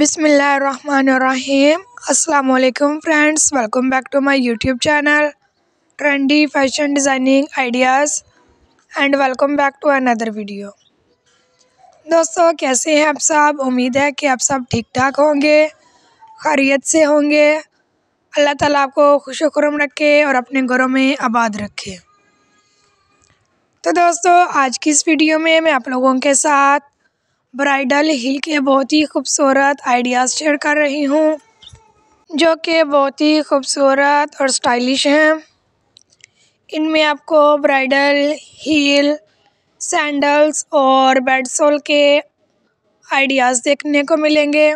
बिसमीम् अल्लाम friends welcome back to my YouTube channel trendy fashion designing ideas and welcome back to another video दोस्तों कैसे हैं आप सब उम्मीद है कि आप सब ठीक ठाक होंगे खैरियत से होंगे अल्लाह ताला आपको खुश खुरम रखे और अपने घरों में आबाद रखे तो दोस्तों आज की इस वीडियो में मैं आप लोगों के साथ ब्राइडल हिल के बहुत ही खूबसूरत आइडियाज़ शेयर कर रही हूँ जो कि बहुत ही खूबसूरत और स्टाइलिश हैं इनमें आपको ब्राइडल हील सैंडल्स और बेडसोल के आइडियाज़ देखने को मिलेंगे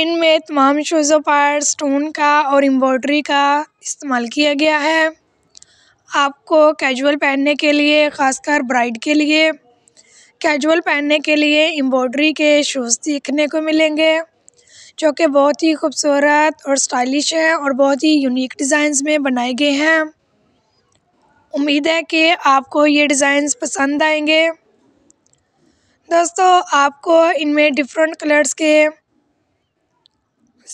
इनमें तमाम शूज़ों पर स्टोन का और एम्ब्रॉयडरी का इस्तेमाल किया गया है आपको कैजुअल पहनने के लिए ख़ासकर ब्राइड के लिए कैजुअल पहनने के लिए एम्ब्रॉयडरी के शूज़ देखने को मिलेंगे जो कि बहुत ही खूबसूरत और स्टाइलिश है और बहुत ही यूनिक डिज़ाइंस में बनाए गए हैं उम्मीद है कि आपको ये डिज़ाइंस पसंद आएंगे दोस्तों आपको इनमें डिफरेंट कलर्स के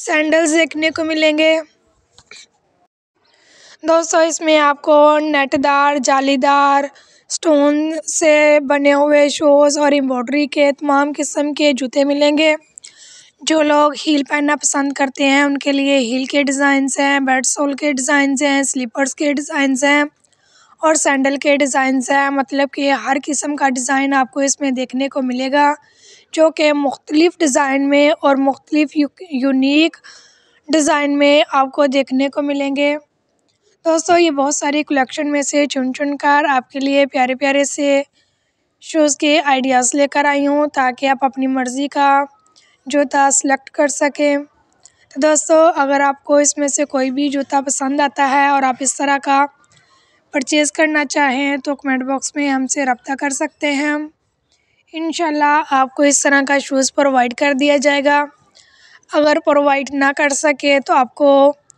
सैंडल्स देखने को मिलेंगे दोस्तों इसमें आपको नेटदार जालीदार स्टोन से बने हुए शूज़ और एम्ब्रॉयडरी के तमाम किस्म के जूते मिलेंगे जो लोग हील पहनना पसंद करते हैं उनके लिए हील के डिज़ाइंस हैं बेड सोल के डिज़ाइंस हैं स्लीपर्स के डिज़ाइंस हैं और सैंडल के डिज़ाइंस हैं मतलब कि हर किस्म का डिज़ाइन आपको इसमें देखने को मिलेगा जो कि मुख्तलिफ़ डिज़ाइन में और मुख्तलिफ़ यूनिक डिज़ाइन में आपको देखने को मिलेंगे दोस्तों ये बहुत सारे कलेक्शन में से चुन चुन कर आपके लिए प्यारे प्यारे से शूज़ के आइडियाज़ लेकर आई हूँ ताकि आप अपनी मर्ज़ी का जूता सेलेक्ट कर सकें तो दोस्तों अगर आपको इसमें से कोई भी जूता पसंद आता है और आप इस तरह का परचेज़ करना चाहें तो कमेंट बॉक्स में हमसे रब्ता कर सकते हैं इन आपको इस तरह का शूज़ प्रोवाइड कर दिया जाएगा अगर प्रोवाइड ना कर सके तो आपको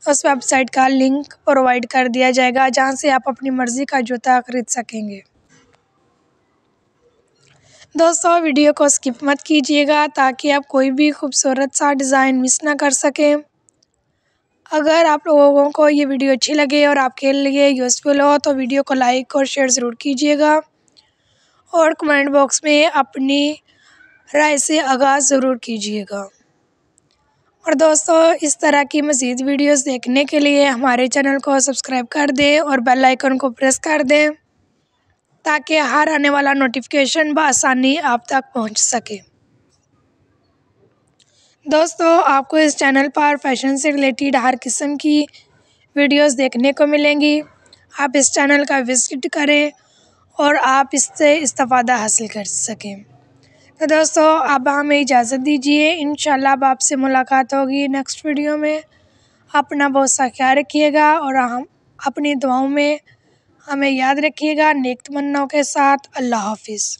उस वेबसाइट का लिंक प्रोवाइड कर दिया जाएगा जहाँ से आप अपनी मर्ज़ी का जूता ख़रीद सकेंगे दोस्तों वीडियो को स्किप मत कीजिएगा ताकि आप कोई भी खूबसूरत सा डिज़ाइन मिस ना कर सकें अगर आप लोगों को ये वीडियो अच्छी लगे और आपके लिए यूज़फुल हो तो वीडियो को लाइक और शेयर ज़रूर कीजिएगा और कमेंट बॉक्स में अपनी राय से आगाज़ ज़रूर कीजिएगा और दोस्तों इस तरह की मज़ीद वीडियोस देखने के लिए हमारे चैनल को सब्सक्राइब कर दें और बेल आइकन को प्रेस कर दें ताकि हर आने वाला नोटिफिकेशन बसानी आप तक पहुंच सके दोस्तों आपको इस चैनल पर फैशन से रिलेटेड हर किस्म की वीडियोस देखने को मिलेंगी आप इस चैनल का विज़िट करें और आप इससे इस्तः हासिल कर सकें तो दोस्तों अब हमें इजाज़त दीजिए इन अब आपसे मुलाकात होगी नेक्स्ट वीडियो में अपना बहुत सा ख्याल रखिएगा और हम अपनी दुआओं में हमें याद रखिएगा नेक तमन्नाओं के साथ अल्लाह हाफिज़